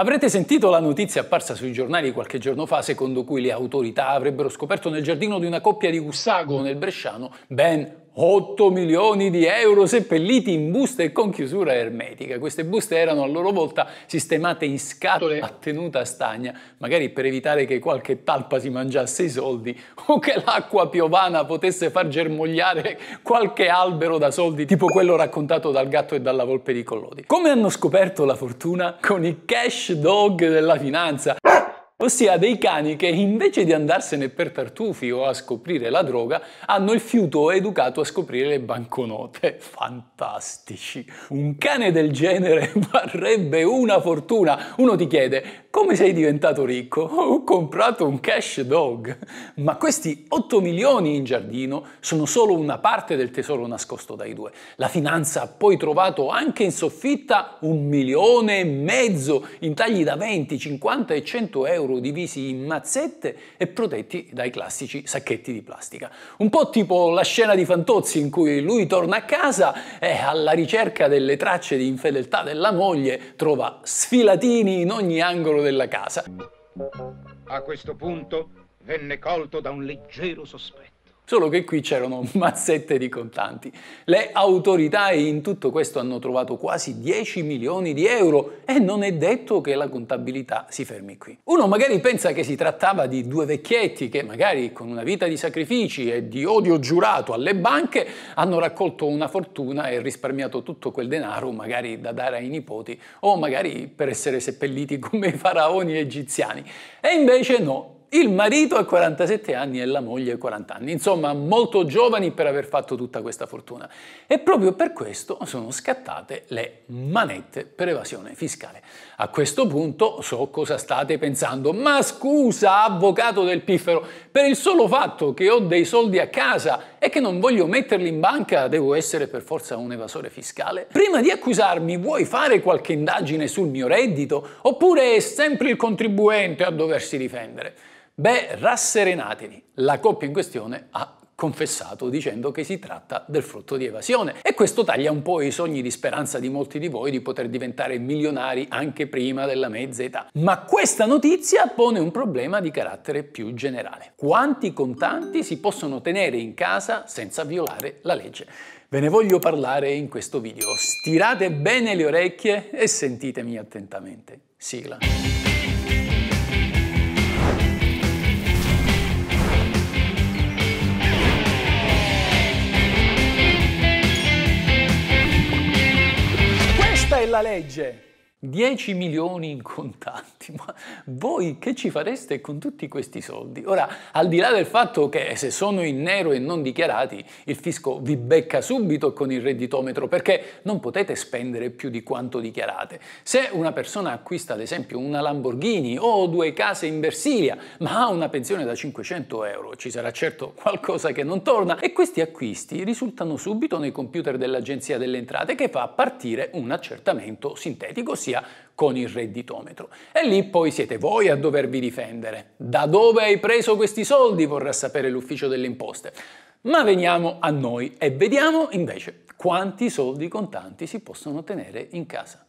Avrete sentito la notizia apparsa sui giornali qualche giorno fa, secondo cui le autorità avrebbero scoperto nel giardino di una coppia di Gussago nel Bresciano ben 8 milioni di euro seppelliti in buste con chiusura ermetica. Queste buste erano a loro volta sistemate in scatole a tenuta stagna, magari per evitare che qualche talpa si mangiasse i soldi o che l'acqua piovana potesse far germogliare qualche albero da soldi, tipo quello raccontato dal gatto e dalla volpe di Collodi. Come hanno scoperto la fortuna? Con i cash dog della finanza ossia dei cani che invece di andarsene per tartufi o a scoprire la droga, hanno il fiuto educato a scoprire le banconote. Fantastici! Un cane del genere varrebbe una fortuna. Uno ti chiede, come sei diventato ricco? Ho comprato un cash dog. Ma questi 8 milioni in giardino sono solo una parte del tesoro nascosto dai due. La finanza ha poi trovato anche in soffitta un milione e mezzo in tagli da 20, 50 e 100 euro euro divisi in mazzette e protetti dai classici sacchetti di plastica. Un po' tipo la scena di Fantozzi in cui lui torna a casa e alla ricerca delle tracce di infedeltà della moglie trova sfilatini in ogni angolo della casa. A questo punto venne colto da un leggero sospetto solo che qui c'erano mazzette di contanti. Le autorità in tutto questo hanno trovato quasi 10 milioni di euro e non è detto che la contabilità si fermi qui. Uno magari pensa che si trattava di due vecchietti che magari con una vita di sacrifici e di odio giurato alle banche hanno raccolto una fortuna e risparmiato tutto quel denaro magari da dare ai nipoti o magari per essere seppelliti come i faraoni egiziani. E invece no, il marito ha 47 anni e la moglie ha 40 anni, insomma molto giovani per aver fatto tutta questa fortuna. E proprio per questo sono scattate le manette per evasione fiscale. A questo punto so cosa state pensando, ma scusa avvocato del piffero, per il solo fatto che ho dei soldi a casa e che non voglio metterli in banca devo essere per forza un evasore fiscale? Prima di accusarmi vuoi fare qualche indagine sul mio reddito oppure è sempre il contribuente a doversi difendere? Beh, rasserenatevi, la coppia in questione ha confessato dicendo che si tratta del frutto di evasione e questo taglia un po' i sogni di speranza di molti di voi di poter diventare milionari anche prima della mezza età. Ma questa notizia pone un problema di carattere più generale. Quanti contanti si possono tenere in casa senza violare la legge? Ve ne voglio parlare in questo video. Stirate bene le orecchie e sentitemi attentamente. Sigla. della legge. 10 milioni in contanti, ma voi che ci fareste con tutti questi soldi? Ora, al di là del fatto che se sono in nero e non dichiarati, il fisco vi becca subito con il redditometro perché non potete spendere più di quanto dichiarate. Se una persona acquista ad esempio una Lamborghini o due case in Versilia, ma ha una pensione da 500 euro, ci sarà certo qualcosa che non torna e questi acquisti risultano subito nei computer dell'Agenzia delle Entrate che fa partire un accertamento sintetico polizia con il redditometro. E lì poi siete voi a dovervi difendere. Da dove hai preso questi soldi? vorrà sapere l'ufficio delle imposte. Ma veniamo a noi e vediamo invece quanti soldi contanti si possono tenere in casa.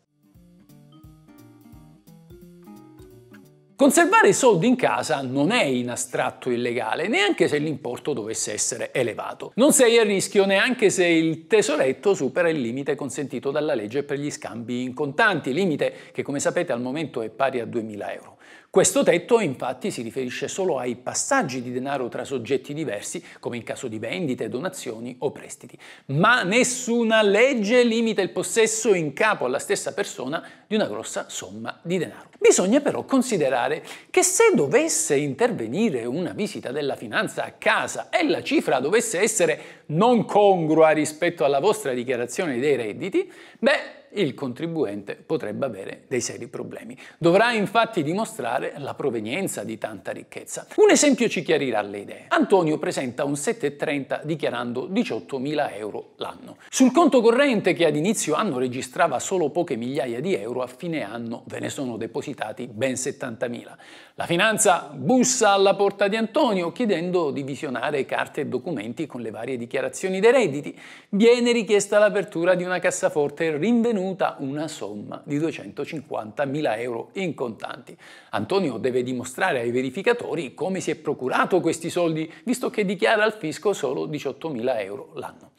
Conservare i soldi in casa non è in astratto illegale, neanche se l'importo dovesse essere elevato. Non sei a rischio neanche se il tesoretto supera il limite consentito dalla legge per gli scambi in contanti, limite che come sapete al momento è pari a 2.000 euro. Questo tetto infatti si riferisce solo ai passaggi di denaro tra soggetti diversi, come in caso di vendite, donazioni o prestiti, ma nessuna legge limita il possesso in capo alla stessa persona di una grossa somma di denaro. Bisogna però considerare pensare che se dovesse intervenire una visita della finanza a casa e la cifra dovesse essere non congrua rispetto alla vostra dichiarazione dei redditi, beh, il contribuente potrebbe avere dei seri problemi. Dovrà infatti dimostrare la provenienza di tanta ricchezza. Un esempio ci chiarirà le idee. Antonio presenta un 7,30 dichiarando 18.000 euro l'anno. Sul conto corrente che ad inizio anno registrava solo poche migliaia di euro, a fine anno ve ne sono depositati ben 70.000. La finanza bussa alla porta di Antonio chiedendo di visionare carte e documenti con le varie dichiarazioni dei redditi. Viene richiesta l'apertura di una cassaforte rinvenuta ottenuta una somma di 250.000 euro in contanti. Antonio deve dimostrare ai verificatori come si è procurato questi soldi, visto che dichiara al fisco solo 18.000 euro l'anno.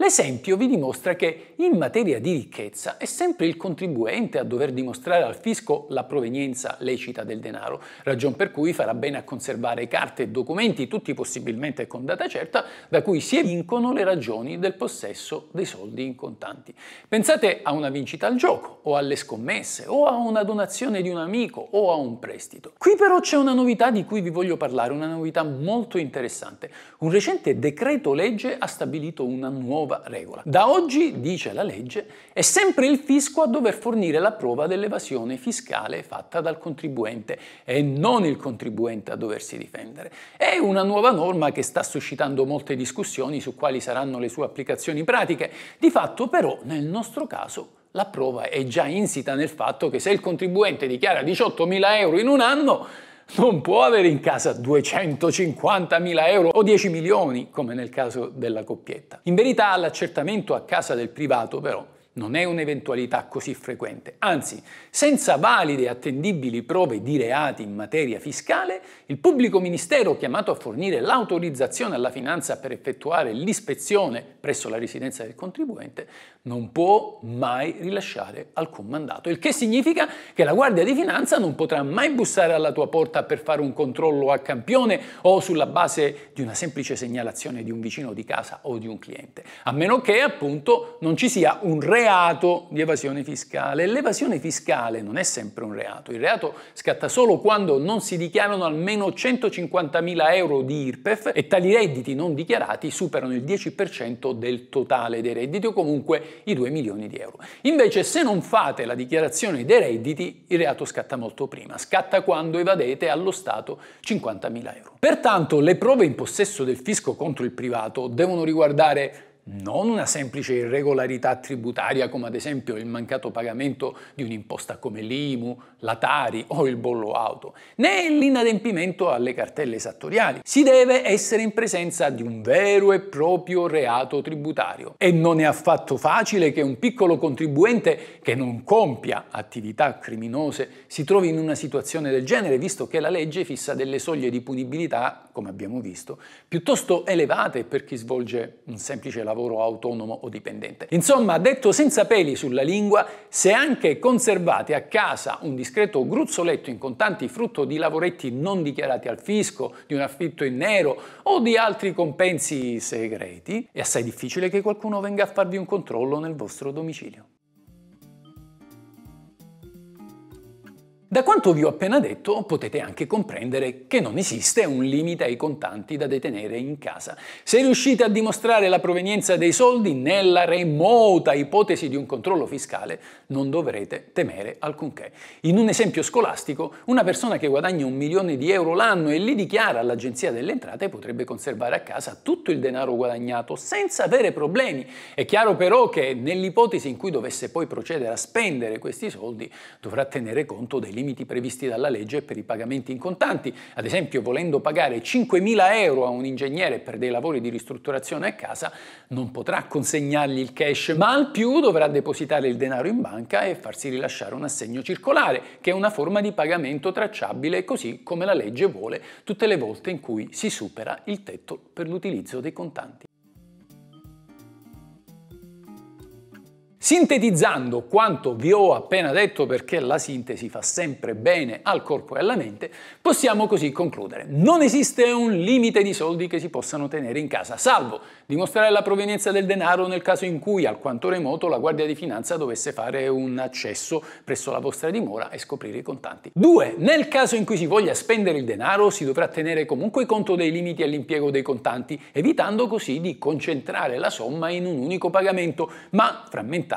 L'esempio vi dimostra che in materia di ricchezza è sempre il contribuente a dover dimostrare al fisco la provenienza lecita del denaro, ragion per cui farà bene a conservare carte e documenti, tutti possibilmente con data certa, da cui si evincono le ragioni del possesso dei soldi in contanti. Pensate a una vincita al gioco, o alle scommesse, o a una donazione di un amico, o a un prestito. Qui però c'è una novità di cui vi voglio parlare, una novità molto interessante. Un recente decreto legge ha stabilito una nuova nuova regola. Da oggi, dice la legge, è sempre il fisco a dover fornire la prova dell'evasione fiscale fatta dal contribuente e non il contribuente a doversi difendere. È una nuova norma che sta suscitando molte discussioni su quali saranno le sue applicazioni pratiche. Di fatto però nel nostro caso la prova è già insita nel fatto che se il contribuente dichiara 18.000 euro in un anno, non può avere in casa 250.000 euro o 10 milioni, come nel caso della coppietta. In verità l'accertamento a casa del privato però non è un'eventualità così frequente. Anzi, senza valide e attendibili prove di reati in materia fiscale, il pubblico ministero chiamato a fornire l'autorizzazione alla finanza per effettuare l'ispezione presso la residenza del contribuente non può mai rilasciare alcun mandato. Il che significa che la Guardia di Finanza non potrà mai bussare alla tua porta per fare un controllo a campione o sulla base di una semplice segnalazione di un vicino di casa o di un cliente, a meno che appunto non ci sia un reato reato di evasione fiscale. L'evasione fiscale non è sempre un reato, il reato scatta solo quando non si dichiarano almeno 150.000 euro di IRPEF e tali redditi non dichiarati superano il 10% del totale dei redditi o comunque i 2 milioni di euro. Invece se non fate la dichiarazione dei redditi il reato scatta molto prima, scatta quando evadete allo Stato 50.000 euro. Pertanto le prove in possesso del fisco contro il privato devono riguardare non una semplice irregolarità tributaria come ad esempio il mancato pagamento di un'imposta come l'IMU, la Tari o il bollo auto, né l'inadempimento alle cartelle esattoriali. Si deve essere in presenza di un vero e proprio reato tributario e non è affatto facile che un piccolo contribuente che non compia attività criminose si trovi in una situazione del genere, visto che la legge fissa delle soglie di punibilità, come abbiamo visto, piuttosto elevate per chi svolge un semplice lavoro lavoro autonomo o dipendente. Insomma, detto senza peli sulla lingua, se anche conservate a casa un discreto gruzzoletto in contanti frutto di lavoretti non dichiarati al fisco, di un affitto in nero o di altri compensi segreti, è assai difficile che qualcuno venga a farvi un controllo nel vostro domicilio. Da quanto vi ho appena detto potete anche comprendere che non esiste un limite ai contanti da detenere in casa. Se riuscite a dimostrare la provenienza dei soldi nella remota ipotesi di un controllo fiscale non dovrete temere alcunché. In un esempio scolastico una persona che guadagna un milione di euro l'anno e li dichiara all'agenzia delle entrate potrebbe conservare a casa tutto il denaro guadagnato senza avere problemi. È chiaro però che nell'ipotesi in cui dovesse poi procedere a spendere questi soldi dovrà tenere conto degli limiti previsti dalla legge per i pagamenti in contanti, ad esempio volendo pagare 5.000 euro a un ingegnere per dei lavori di ristrutturazione a casa, non potrà consegnargli il cash, ma al più dovrà depositare il denaro in banca e farsi rilasciare un assegno circolare, che è una forma di pagamento tracciabile così come la legge vuole tutte le volte in cui si supera il tetto per l'utilizzo dei contanti. Sintetizzando quanto vi ho appena detto, perché la sintesi fa sempre bene al corpo e alla mente, possiamo così concludere. Non esiste un limite di soldi che si possano tenere in casa, salvo dimostrare la provenienza del denaro nel caso in cui, alquanto remoto, la Guardia di Finanza dovesse fare un accesso presso la vostra dimora e scoprire i contanti. 2. Nel caso in cui si voglia spendere il denaro, si dovrà tenere comunque conto dei limiti all'impiego dei contanti, evitando così di concentrare la somma in un unico pagamento, ma frammentare